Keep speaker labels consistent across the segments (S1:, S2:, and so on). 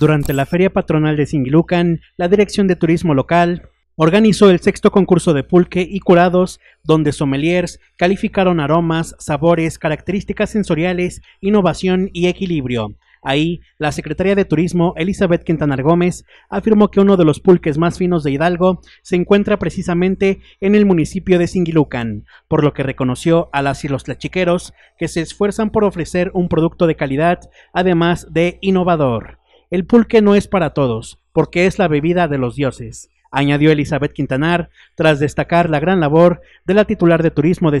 S1: Durante la Feria Patronal de Singilucan, la Dirección de Turismo Local organizó el sexto concurso de pulque y curados, donde sommeliers calificaron aromas, sabores, características sensoriales, innovación y equilibrio. Ahí, la secretaria de Turismo, Elizabeth Quintanar Gómez, afirmó que uno de los pulques más finos de Hidalgo se encuentra precisamente en el municipio de Singilucan, por lo que reconoció a las y los tlachiqueros que se esfuerzan por ofrecer un producto de calidad, además de innovador. El pulque no es para todos, porque es la bebida de los dioses añadió Elizabeth Quintanar, tras destacar la gran labor de la titular de turismo de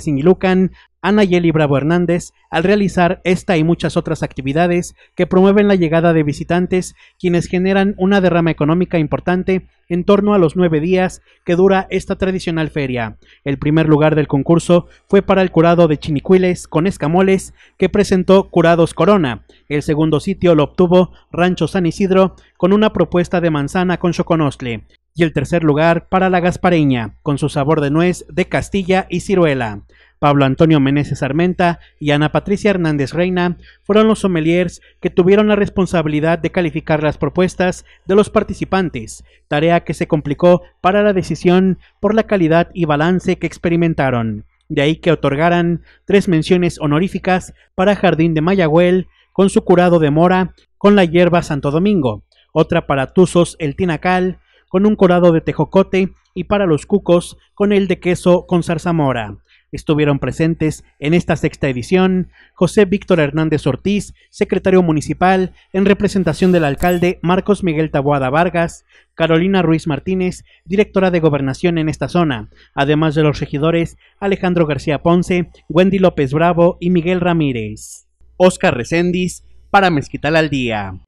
S1: Ana Yeli Bravo Hernández, al realizar esta y muchas otras actividades que promueven la llegada de visitantes, quienes generan una derrama económica importante en torno a los nueve días que dura esta tradicional feria. El primer lugar del concurso fue para el curado de Chinicuiles con escamoles, que presentó Curados Corona. El segundo sitio lo obtuvo Rancho San Isidro con una propuesta de manzana con choconostle el tercer lugar para la Gaspareña, con su sabor de nuez de Castilla y ciruela. Pablo Antonio Meneses Armenta y Ana Patricia Hernández Reina fueron los sommeliers que tuvieron la responsabilidad de calificar las propuestas de los participantes, tarea que se complicó para la decisión por la calidad y balance que experimentaron. De ahí que otorgaran tres menciones honoríficas para Jardín de Mayagüel, con su curado de mora, con la hierba Santo Domingo, otra para Tuzos el Tinacal, con un corado de tejocote y para los cucos con el de queso con zarzamora. Estuvieron presentes en esta sexta edición José Víctor Hernández Ortiz, secretario municipal, en representación del alcalde Marcos Miguel Taboada Vargas, Carolina Ruiz Martínez, directora de gobernación en esta zona, además de los regidores Alejandro García Ponce, Wendy López Bravo y Miguel Ramírez. Oscar Recendis, para Mezquital al Día.